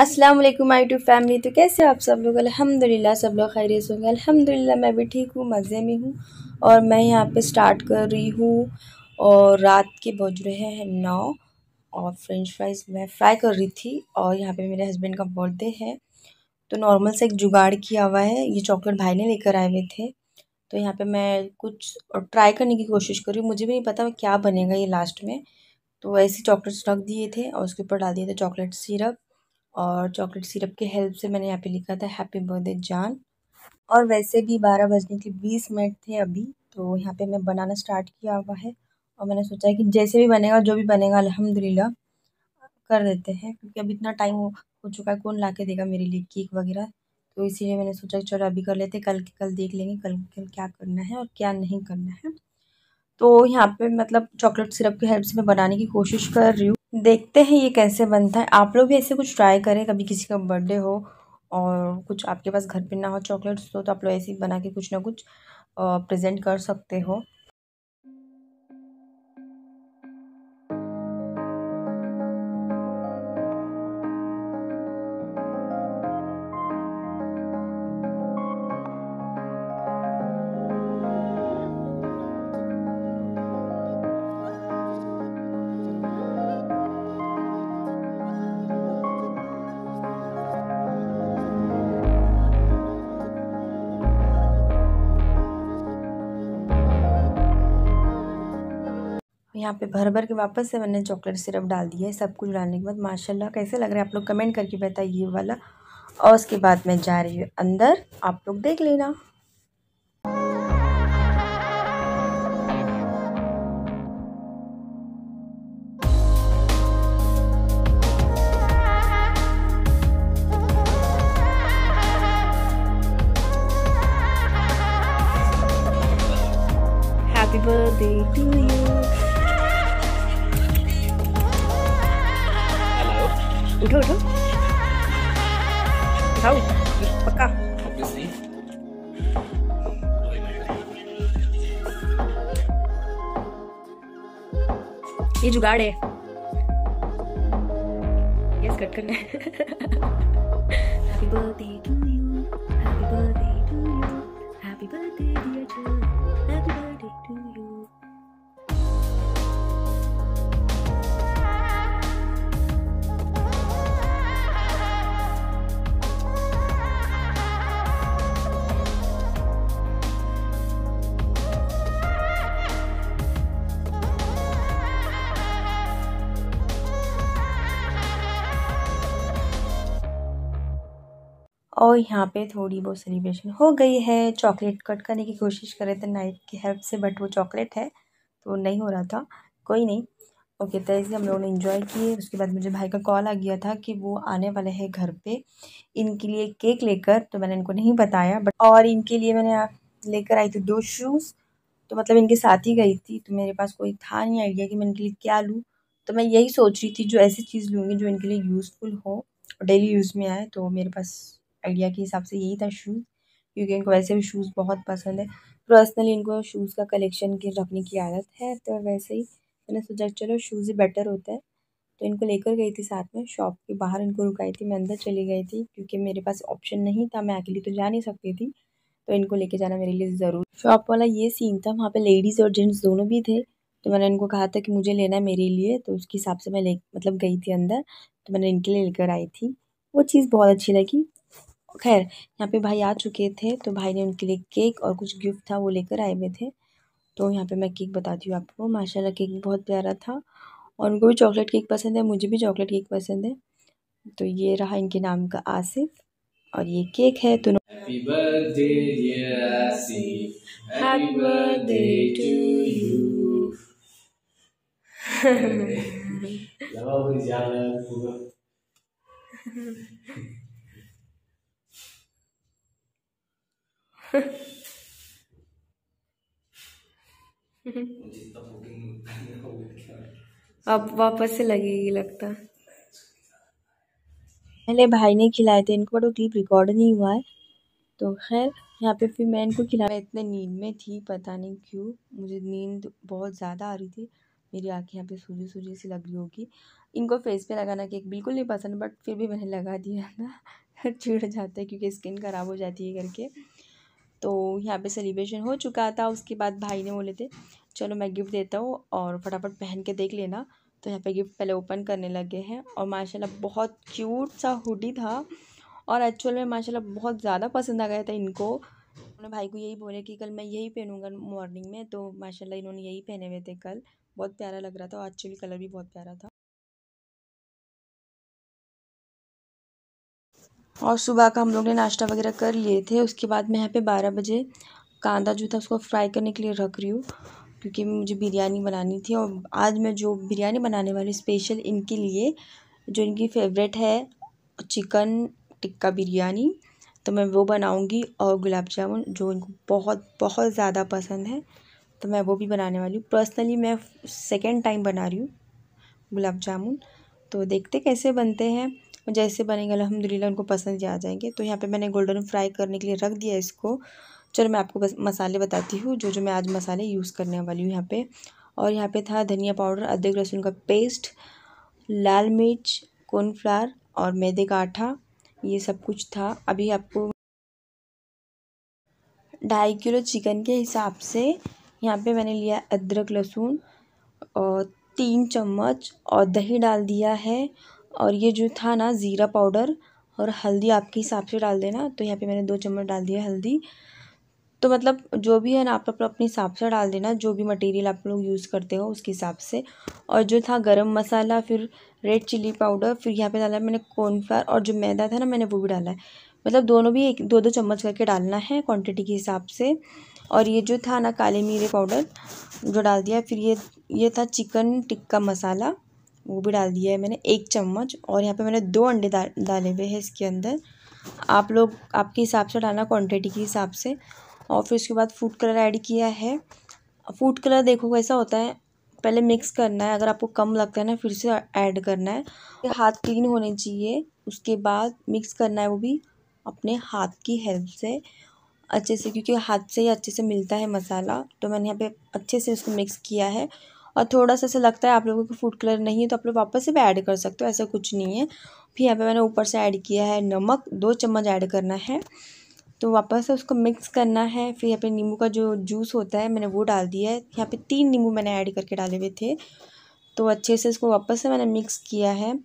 अस्सलाम वालेकुम my YouTube family तो कैसे आप सब लोग अल्हम्दुलिल्लाह सब लोग खैरियत से होंगे अल्हम्दुलिल्लाह मैं भी ठीक हूँ मज़े में हूँ और मैं यहाँ पे स्टार्ट कर रही हूँ और रात के बज रहे हैं नौ और फ्रेंच फ्राइज़ मैं फ्राई कर रही थी और यहाँ पे मेरे हस्बैंड का बर्थडे है तो नॉर्मल से एक जुगाड़ किया हुआ है ये चॉकलेट भाई ने लेकर आए हुए थे तो यहाँ पर मैं कुछ ट्राई करने की कोशिश कर रही हूँ मुझे भी नहीं पता क्या बनेगा ये लास्ट में तो ऐसे चॉकलेट्स रख दिए थे और उसके ऊपर डाल दिए थे चॉकलेट सिरप और चॉकलेट सिरप के हेल्प से मैंने यहाँ पे लिखा था हैप्पी बर्थडे जान और वैसे भी बारह बजने के बीस मिनट थे अभी तो यहाँ पे मैं बनाना स्टार्ट किया हुआ है और मैंने सोचा है कि जैसे भी बनेगा जो भी बनेगा अलहमदिल्ला कर देते हैं क्योंकि अभी इतना टाइम हो चुका है कौन ला के देगा मेरे लिए केक वगैरह तो इसीलिए मैंने सोचा कि चलो अभी कर लेते कल कल देख लेंगे कल कल क्या करना है और क्या नहीं करना है तो यहाँ पे मतलब चॉकलेट सिरप की हेल्प से मैं बनाने की कोशिश कर रही हूँ देखते हैं ये कैसे बनता है आप लोग भी ऐसे कुछ ट्राई करें कभी किसी का बर्थडे हो और कुछ आपके पास घर पे ना हो चॉकलेट्स हो तो आप लोग ऐसे ही बना के कुछ ना कुछ प्रेजेंट कर सकते हो यहाँ पे भर भर के वापस से मैंने चॉकलेट सिरप डाल दिया है सब कुछ डालने के बाद माशाल्लाह कैसे लग रहा है आप लोग कमेंट करके बताइए वाला और उसके बाद मैं जा रही हूँ अंदर आप लोग देख लेना हैप्पी बर्थडे टू यू उठो उठो उठाओ पक्का ये जुगाड़ है गैस कट करना है और यहाँ पे थोड़ी बहुत सेलिब्रेशन हो गई है चॉकलेट कट करने की कोशिश कर रहे थे नाइफ की हेल्प से बट वो चॉकलेट है तो नहीं हो रहा था कोई नहीं ओके तो ऐसे हम लोगों ने इन्जॉय किए उसके बाद मुझे भाई का कॉल आ गया था कि वो आने वाले हैं घर पे इनके लिए केक लेकर तो मैंने इनको नहीं बताया बट और इनके लिए मैंने लेकर आई थी दो शूज़ तो मतलब इनके साथ ही गई थी तो मेरे पास कोई था नहीं आइडिया कि मैं इनके लिए क्या लूँ तो मैं यही सोच रही थी जो ऐसी चीज़ लूँगी जो इनके लिए यूज़फुल हो डेली यूज़ में आए तो मेरे पास आइडिया के हिसाब से यही था शूज़ क्योंकि इनको वैसे भी शूज़ बहुत पसंद है पर्सनली इनको शूज़ का कलेक्शन के रखने की आदत है तो वैसे ही मैंने सोचा चलो शूज़ ही बेटर होता है तो इनको लेकर गई थी साथ में शॉप के बाहर इनको रुकाई थी मैं अंदर चली गई थी क्योंकि मेरे पास ऑप्शन नहीं था मैं अकेली तो जा नहीं सकती थी तो इनको लेके जाना मेरे लिए ज़रूर शॉप वाला ये सीन था वहाँ पे लेडीज़ और जेंट्स दोनों भी थे तो मैंने इनको कहा था कि मुझे लेना है मेरे लिए तो उसके हिसाब से मैं ले मतलब गई थी अंदर तो मैंने इनके लिए लेकर आई थी वो चीज़ बहुत अच्छी लगी खैर यहाँ पे भाई आ चुके थे तो भाई ने उनके लिए केक और कुछ गिफ्ट था वो लेकर आए हुए थे तो यहाँ पे मैं केक बताती हूँ आपको माशाल्लाह केक बहुत प्यारा था और उनको भी चॉकलेट केक पसंद है मुझे भी चॉकलेट केक पसंद है तो ये रहा इनके नाम का आसिफ और ये केक है तो अब वापस से लगेगी लगता पहले भाई ने खिलाए थे इनको बट वो क्लिप रिकॉर्ड नहीं हुआ है तो खैर यहाँ पे फिर मैं इनको खिला मैं इतने नींद में थी पता नहीं क्यों मुझे नींद बहुत ज़्यादा आ रही थी मेरी आँखें यहाँ पे सूजी सूजी सी लग रही होगी इनको फेस पे लगाना केक बिल्कुल नहीं पसंद बट फिर भी मैंने लगा दिया ना चिड़ जाता है क्योंकि स्किन ख़राब हो जाती है करके तो यहाँ पे सेलिब्रेशन हो चुका था उसके बाद भाई ने बोले थे चलो मैं गिफ्ट देता हूँ और फटाफट पहन के देख लेना तो यहाँ पे गिफ्ट पहले ओपन करने लगे हैं और माशाल्लाह बहुत क्यूट सा हुडी था और एक्चुअल में माशाल्लाह बहुत ज़्यादा पसंद आ गया था इनको उन्होंने भाई को यही बोले कि कल मैं यही पहनूँगा मॉर्निंग में तो माशाल्लाह इन्होंने यही पहने हुए थे कल बहुत प्यारा लग रहा था और एक्चुअली कलर भी बहुत प्यारा था और सुबह का हम लोग ने नाश्ता वगैरह कर लिए थे उसके बाद मैं यहाँ पे बारह बजे कांदा जो था उसको फ्राई करने के लिए रख रही हूँ क्योंकि मुझे बिरयानी बनानी थी और आज मैं जो बिरयानी बनाने वाली स्पेशल इनके लिए जो इनकी फेवरेट है चिकन टिक्का बिरयानी तो मैं वो बनाऊँगी और गुलाब जामुन जो इनको बहुत बहुत ज़्यादा पसंद है तो मैं वो भी बनाने वाली हूँ पर्सनली मैं सेकेंड टाइम बना रही हूँ गुलाब जामुन तो देखते कैसे बनते हैं जैसे बनेंगे अलहमदिल्ला उनको पसंद आ जाएंगे तो यहाँ पे मैंने गोल्डन फ्राई करने के लिए रख दिया इसको चलो मैं आपको बस मसाले बताती हूँ जो जो मैं आज मसाले यूज़ करने वाली हूँ यहाँ पे और यहाँ पे था धनिया पाउडर अदरक लहसुन का पेस्ट लाल मिर्च कॉर्नफ्लार और मैदे का आटा ये सब कुछ था अभी आपको ढाई किलो चिकन के हिसाब से यहाँ पे मैंने लिया अदरक लहसुन और तीन चम्मच और दही डाल दिया है और ये जो था ना ज़ीरा पाउडर और हल्दी आपके हिसाब से डाल देना तो यहाँ पे मैंने दो चम्मच डाल दिया हल्दी तो मतलब जो भी है ना आप अपने हिसाब से डाल देना जो भी मटेरियल आप लोग यूज़ करते हो उसके हिसाब से और जो था गरम मसाला फिर रेड चिली पाउडर फिर यहाँ पे डाला मैंने कॉर्नफ्लावर और जो मैदा था ना मैंने वो भी डाला है मतलब दोनों भी एक दो दो चम्मच करके डालना है क्वान्टिटी के हिसाब से और ये जो था ना काले मीरे पाउडर जो डाल दिया फिर ये ये था चिकन टिक्का मसाला वो भी डाल दिया है मैंने एक चम्मच और यहाँ पे मैंने दो अंडे डाल डाले हुए हैं इसके अंदर आप लोग आपके हिसाब से डालना क्वांटिटी के हिसाब से और फिर उसके बाद फूड कलर ऐड किया है फूड कलर देखो कैसा होता है पहले मिक्स करना है अगर आपको कम लगता है ना फिर से ऐड करना है हाथ क्लीन होने चाहिए उसके बाद मिक्स करना है वो भी अपने हाथ की हेल्प से अच्छे से क्योंकि हाथ से ही अच्छे से मिलता है मसाला तो मैंने यहाँ पे अच्छे से उसको मिक्स किया है और थोड़ा सा ऐसा लगता है आप लोगों को फूड कलर नहीं है तो आप लोग वापस से भी ऐड कर सकते हो ऐसा कुछ नहीं है फिर यहाँ पे मैंने ऊपर से ऐड किया है नमक दो चम्मच ऐड करना है तो वापस से उसको मिक्स करना है फिर यहाँ पे नींबू का जो जूस होता है मैंने वो डाल दिया है यहाँ पर तीन नींबू मैंने ऐड करके डाले हुए थे तो अच्छे से इसको वापस से मैंने मिक्स किया है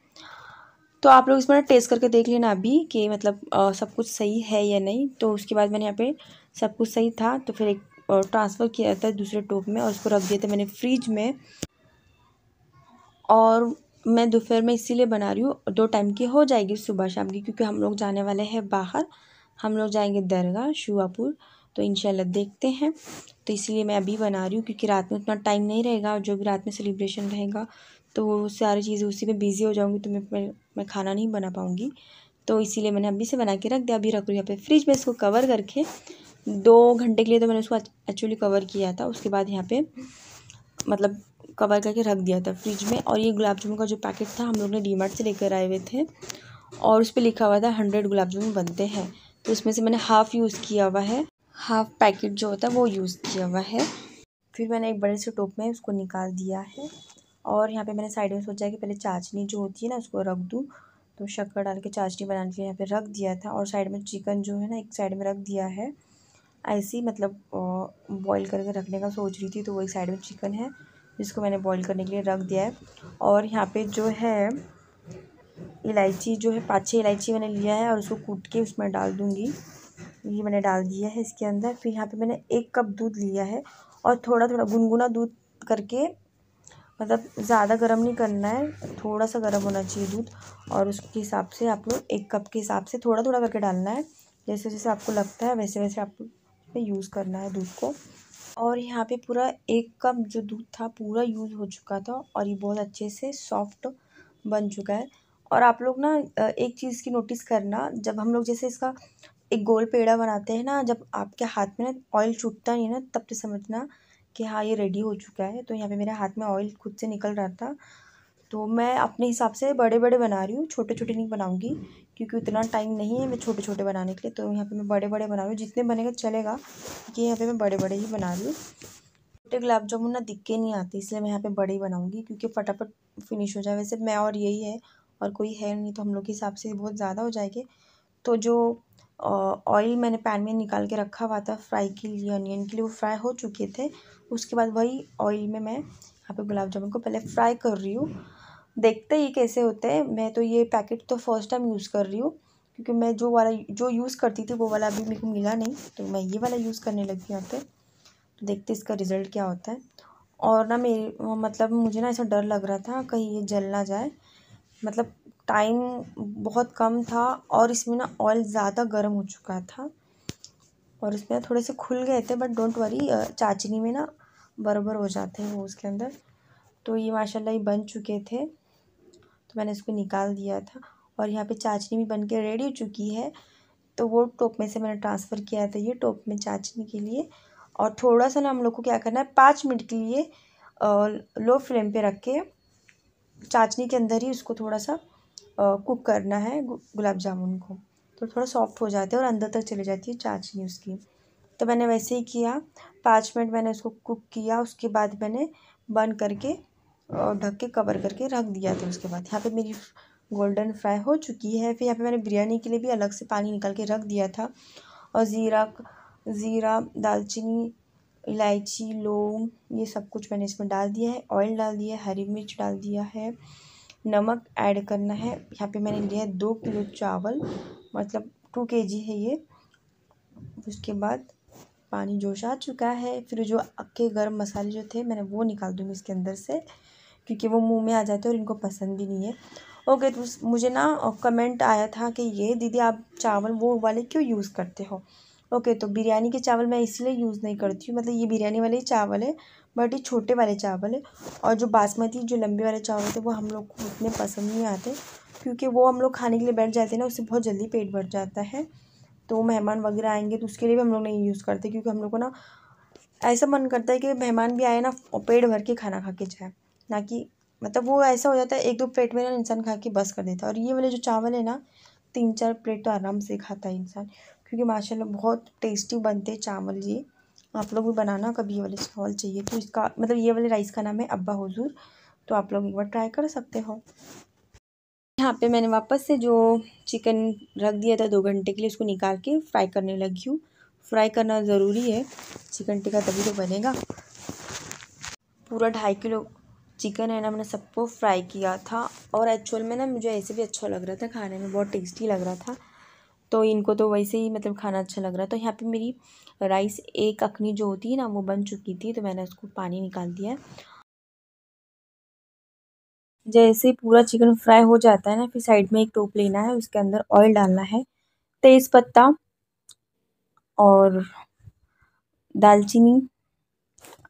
तो आप लोग इसमें टेस्ट करके देख लेना अभी कि मतलब आ, सब कुछ सही है या नहीं तो उसके बाद मैंने यहाँ पे सब कुछ सही था तो फिर एक और ट्रांसफ़र किया था दूसरे टोप में और उसको रख दिया था मैंने फ्रिज में और मैं दोपहर में इसीलिए बना रही हूँ दो टाइम की हो जाएगी सुबह शाम की क्योंकि हम लोग जाने वाले हैं बाहर हम लोग जाएंगे दरगाह शुआपुर तो इनशाला देखते हैं तो इसीलिए मैं अभी बना रही हूँ क्योंकि रात में उतना टाइम नहीं रहेगा और जो भी रात में सेलिब्रेशन रहेगा तो वो सारी चीज़ें उसी में बिज़ी हो जाऊँगी तो मैं मैं खाना नहीं बना पाऊँगी तो इसीलिए मैंने अभी से बना के रख दिया अभी रख रही हूँ यहाँ पर फ्रिज में इसको कवर करके दो घंटे के लिए तो मैंने उसको एक्चुअली कवर किया था उसके बाद यहाँ पे मतलब कवर करके रख दिया था फ्रिज में और ये गुलाब जामुन का जो पैकेट था हम लोग ने डी से लेकर आए हुए थे और उस पर लिखा हुआ था हंड्रेड गुलाब जामुन बनते हैं तो उसमें से मैंने हाफ़ यूज़ किया हुआ है हाफ़ पैकेट जो होता है वो यूज़ किया हुआ है फिर मैंने एक बड़े से टोप में उसको निकाल दिया है और यहाँ पे मैंने साइड में सोचा कि पहले चाशनी जो होती है ना उसको रख दूँ तो शक्कर डाल के चाशनी बनाने के लिए यहाँ पे रख दिया था और साइड में चिकन जो है ना एक साइड में रख दिया है ऐसे ही मतलब बॉईल करके रखने का सोच रही थी तो वो एक साइड में चिकन है जिसको मैंने बॉईल करने के लिए रख दिया है और यहाँ पे जो है इलायची जो है पाँच छः इलायची मैंने लिया है और उसको कूट के उसमें डाल दूँगी ये मैंने डाल दिया है इसके अंदर फिर यहाँ पर मैंने एक कप दूध लिया है और थोड़ा थोड़ा गुनगुना दूध करके मतलब ज़्यादा गर्म नहीं करना है थोड़ा सा गर्म होना चाहिए दूध और उसके हिसाब से आप लोग एक कप के हिसाब से थोड़ा थोड़ा करके डालना है जैसे जैसे आपको लगता है वैसे वैसे आप में यूज़ करना है दूध को और यहाँ पे पूरा एक कप जो दूध था पूरा यूज़ हो चुका था और ये बहुत अच्छे से सॉफ्ट बन चुका है और आप लोग ना एक चीज़ की नोटिस करना जब हम लोग जैसे इसका एक गोल पेड़ा बनाते हैं ना जब आपके हाथ में ना ऑयल छूटता नहीं ना तब से समझना कि हाँ ये रेडी हो चुका है तो यहाँ पे मेरे हाथ में ऑयल खुद से निकल रहा था तो मैं अपने हिसाब से बड़े बड़े बना रही हूँ छोटे छोटे नहीं बनाऊँगी क्योंकि उतना टाइम नहीं है मैं छोटे छोटे बनाने के लिए तो यहाँ पे मैं बड़े बड़े बना रही हूँ जितने बनेगा चलेगा क्योंकि यहाँ पे मैं बड़े बड़े ही बना रही हूँ छोटे गुलाब जामुन ना दिक्कत नहीं आते इसलिए मैं यहाँ पर बड़े ही बनाऊँगी क्योंकि फटाफट फिनिश हो जाए वैसे मैं और यही है और कोई है नहीं तो हम लोग के हिसाब से बहुत ज़्यादा हो जाएंगे तो जो ऑयल मैंने पैन में निकाल के रखा हुआ था फ्राई के लिए अनियन के लिए वो फ्राई हो चुके थे उसके बाद वही ऑयल में मैं यहाँ पे गुलाब जामुन को पहले फ्राई कर रही हूँ देखते ही कैसे होते हैं मैं तो ये पैकेट तो फर्स्ट टाइम यूज़ कर रही हूँ क्योंकि मैं जो वाला जो यूज़ करती थी वो वाला अभी मेरे को मिला नहीं तो मैं ये वाला यूज़ करने लगी यहाँ पे तो देखते इसका रिज़ल्ट क्या होता है और ना मेरे मतलब मुझे ना ऐसा डर लग रहा था कहीं ये जल ना जाए मतलब टाइम बहुत कम था और इसमें ना ऑयल ज़्यादा गर्म हो चुका था और इसमें ना थोड़े से खुल गए थे बट डोंट वरी चाचनी में ना बरबर हो जाते हैं वो उसके अंदर तो ये माशाल्लाह ये बन चुके थे तो मैंने उसको निकाल दिया था और यहाँ पे चाचनी भी बन के रेडी हो चुकी है तो वो टोप में से मैंने ट्रांसफ़र किया था ये टोप में चाचनी के लिए और थोड़ा सा ना हम लोग को क्या करना है पाँच मिनट के लिए लो फ्लेम पर रख के चाचनी के अंदर ही उसको थोड़ा सा कुक करना है गुलाब जामुन को तो थोड़ा सॉफ्ट हो जाते हैं और अंदर तक चली जाती है चाचनी उसकी तो मैंने वैसे ही किया पाँच मिनट मैंने उसको कुक किया उसके बाद मैंने बंद करके ढक के कवर करके रख दिया था उसके बाद यहाँ पे मेरी गोल्डन फ्राई हो चुकी है फिर यहाँ पे मैंने बिरयानी के लिए भी अलग से पानी निकाल के रख दिया था और ज़ीरा ज़ीरा दालचीनी इलायची लौंग ये सब कुछ मैंने इसमें डाल दिया है ऑयल डाल दिया है हरी मिर्च डाल दिया है नमक ऐड करना है यहाँ पे मैंने लिया है दो किलो चावल मतलब टू के जी है ये उसके बाद पानी जोश आ चुका है फिर जो अक्के गर्म मसाले जो थे मैंने वो निकाल दूँगी इसके अंदर से क्योंकि वो मुंह में आ जाते हैं और इनको पसंद भी नहीं है ओके तो मुझे ना कमेंट आया था कि ये दीदी आप चावल वो वाले क्यों यूज़ करते हो ओके तो बिरयानी के चावल मैं इसलिए यूज़ नहीं करती हूँ मतलब ये बिरयानी वाले ही चावल है बट ये छोटे वाले चावल है और जो बासमती जो लंबे वाले चावल थे वो हम लोग को उतने पसंद नहीं आते क्योंकि वो हम लोग खाने के लिए बैठ जाते हैं ना उससे बहुत जल्दी पेट भर जाता है तो मेहमान वगैरह आएंगे तो उसके लिए भी हम लोग नहीं यूज़ करते क्योंकि हम लोग को ना ऐसा मन करता है कि मेहमान भी आए ना पेट भर के खाना खा के जाए ना कि मतलब वो ऐसा हो जाता है एक दो प्लेट में ना इंसान खा के बस कर देता है और ये वाले जो चावल है ना तीन चार प्लेट तो आराम से खाता है इंसान क्योंकि माशाल्लाह बहुत टेस्टी बनते चावल ये आप लोग भी बनाना कभी ये वाले चावल चाहिए तो इसका मतलब ये वाले राइस का नाम है अब्बा हजूर तो आप लोग एक बार ट्राई कर सकते हो यहाँ पे मैंने वापस से जो चिकन रख दिया था दो घंटे के लिए उसको निकाल के फ्राई करने लगी हूँ फ्राई करना ज़रूरी है चिकन टिक्का तभी तो बनेगा पूरा ढाई किलो चिकन है ना मैंने सबको फ्राई किया था और एक्चुअल में ना मुझे ऐसे भी अच्छा लग रहा था खाने में बहुत टेस्टी लग रहा था तो इनको तो वैसे ही मतलब खाना अच्छा लग रहा तो यहाँ पे मेरी राइस एक अखनी जो होती है ना वो बन चुकी थी तो मैंने उसको पानी निकाल दिया जैसे पूरा चिकन फ्राई हो जाता है ना फिर साइड में एक टोप लेना है उसके अंदर ऑयल डालना है पत्ता और दालचीनी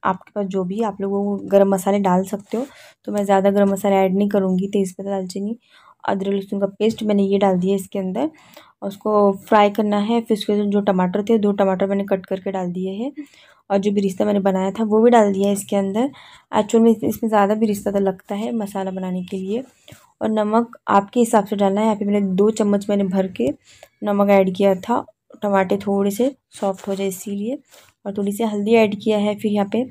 आपके पास जो भी आप लोगों को गर्म मसाले डाल सकते हो तो मैं ज़्यादा गर्म मसाले ऐड नहीं करूँगी तेज़पत्ता दालचीनी अदरक लहसुन का पेस्ट मैंने ये डाल दिया इसके अंदर और उसको फ्राई करना है फिर उसके जो टमाटर थे दो टमाटर मैंने कट करके डाल दिए हैं और जो रिश्ता मैंने बनाया था वो भी डाल दिया है इसके अंदर एक्चुअल में इसमें ज़्यादा रिश्ता तो लगता है मसाला बनाने के लिए और नमक आपके हिसाब से डालना है यहाँ पे मैंने दो चम्मच मैंने भर के नमक ऐड किया था टमाटे थोड़े से सॉफ्ट हो जाए इसीलिए और थोड़ी सी हल्दी ऐड किया है फिर यहाँ पे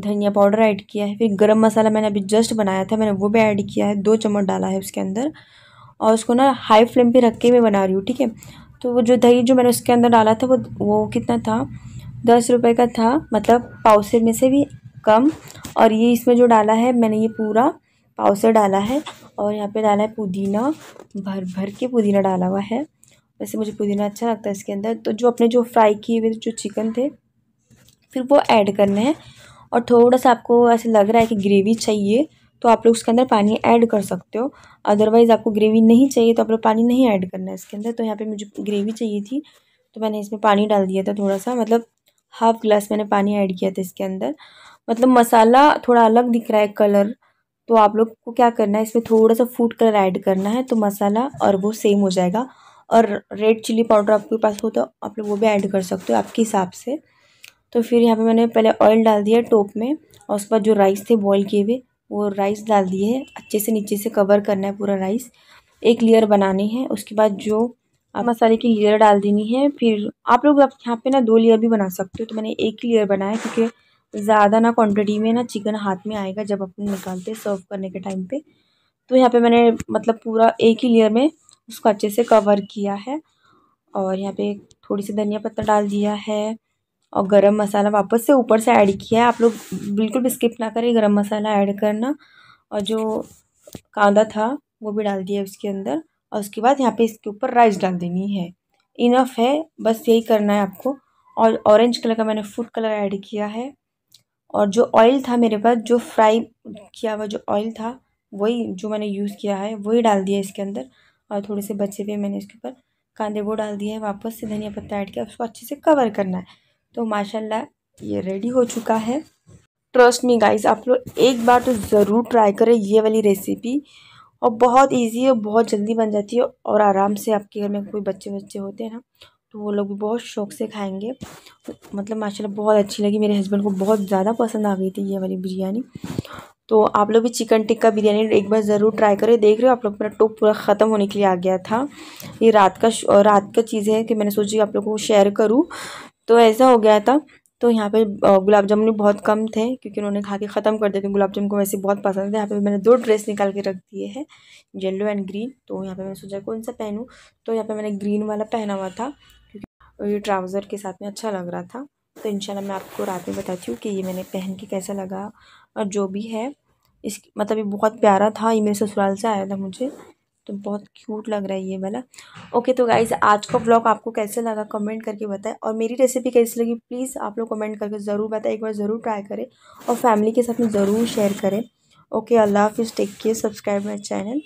धनिया पाउडर ऐड किया है फिर गरम मसाला मैंने अभी जस्ट बनाया था मैंने वो भी ऐड किया है दो चम्मच डाला है उसके अंदर और उसको ना हाई फ्लेम पे रख के मैं बना रही हूँ ठीक है तो वो जो दही जो मैंने उसके अंदर डाला था वो वो कितना था दस रुपये का था मतलब पाउसर में से भी कम और ये इसमें जो डाला है मैंने ये पूरा पाउसर डाला है और यहाँ पर डाला है पुदीना भर भर के पुदीना डाला हुआ है वैसे मुझे पुदीना अच्छा लगता है इसके अंदर तो जो अपने जो फ्राई किए हुए जो चिकन थे फिर वो ऐड करने हैं और थोड़ा सा आपको ऐसे लग रहा है कि ग्रेवी चाहिए तो आप लोग उसके अंदर पानी ऐड कर सकते हो अदरवाइज़ आपको ग्रेवी नहीं चाहिए तो आप लोग पानी नहीं ऐड करना है इसके अंदर तो यहाँ पे मुझे ग्रेवी चाहिए थी तो मैंने इसमें पानी डाल दिया था थोड़ा सा मतलब हाफ़ ग्लास मैंने पानी ऐड किया था इसके अंदर मतलब मसाला थोड़ा अलग दिख रहा है कलर तो आप लोग को क्या करना है इसमें थोड़ा सा फूड कलर ऐड करना है तो मसाला और वो सेम हो जाएगा और रेड चिली पाउडर आपके पास हो तो आप लोग वो भी ऐड कर सकते हो आपके हिसाब से तो फिर यहाँ पे मैंने पहले ऑयल डाल दिया टोप में और उसके बाद जो राइस थे बॉईल किए हुए वो राइस डाल दिए है अच्छे से नीचे से कवर करना है पूरा राइस एक लेयर बनानी है उसके बाद जो मसाले की लेयर डाल देनी है फिर आप लोग यहाँ पे ना दो लेयर भी बना सकते हो तो मैंने एक ही लेयर बनाया क्योंकि ज़्यादा ना क्वान्टिटी में ना चिकन हाथ में आएगा जब अपने निकालते सर्व करने के टाइम पर तो यहाँ पर मैंने मतलब पूरा एक ही लेयर में उसको अच्छे से कवर किया है और यहाँ पे थोड़ी सी धनिया पत्ता डाल दिया है और गरम मसाला वापस से ऊपर से ऐड किया है आप लोग बिल्कुल भी स्किप ना करें गरम मसाला ऐड करना और जो कांदा था वो भी डाल दिया उसके अंदर और उसके बाद यहाँ पे इसके ऊपर राइस डाल देनी है इनफ है बस यही करना है आपको और ऑरेंज कलर का मैंने फूड कलर ऐड किया है और जो ऑयल था मेरे पास जो फ्राई किया हुआ जो ऑयल था वही जो मैंने यूज़ किया है वही डाल दिया इसके अंदर और थोड़े से बचे हुए मैंने इसके ऊपर कांदे वो डाल दिए हैं वापस से धनिया पत्ता ऐड किया उसको अच्छे से कवर करना है तो माशाल्लाह ये रेडी हो चुका है ट्रस्ट मी गाइस आप लोग एक बार तो ज़रूर ट्राई करें ये वाली रेसिपी और बहुत इजी और बहुत जल्दी बन जाती है और आराम से आपके घर में कोई बच्चे बच्चे होते हैं ना तो वो लोग भी बहुत शौक से खाएंगे मतलब माशाल्लाह बहुत अच्छी लगी मेरे हस्बैंड को बहुत ज़्यादा पसंद आ गई थी ये वाली बिरयानी तो आप लोग भी चिकन टिक्का बिरयानी एक बार ज़रूर ट्राई करें देख रहे हो आप लोग मेरा टोप पूरा ख़त्म होने के लिए आ गया था ये रात का रात का चीज़ है कि मैंने सोची आप लोगों को शेयर करूँ तो ऐसा हो गया था तो यहाँ पे गुलाब जामुन बहुत कम थे क्योंकि उन्होंने खा के ख़त्म कर दिया क्योंकि तो गुलाब जामुन को वैसे बहुत पसंद है यहाँ पे मैंने दो ड्रेस निकाल के रख दिए हैं येलो एंड ग्रीन तो यहाँ पे मैंने सोचा कौन सा पहनूँ तो यहाँ पे मैंने ग्रीन वाला पहना हुआ था क्योंकि ये ट्राउज़र के साथ में अच्छा लग रहा था तो इंशाल्लाह मैं आपको रात में बताती हूँ कि ये मैंने पहन के कैसा लगा और जो भी है इस मतलब ये बहुत प्यारा था ये मेरे ससुराल से आया था मुझे तो बहुत क्यूट लग रहा है ये वाला ओके तो गाइज आज का ब्लॉग आपको कैसे लगा कमेंट करके बताएं और मेरी रेसिपी कैसी लगी प्लीज़ आप लोग कमेंट करके ज़रूर बताएं एक बार ज़रूर ट्राई करें और फैमिली के साथ में ज़रूर शेयर करें ओके अल्लाह हाफिज़ take care subscribe my channel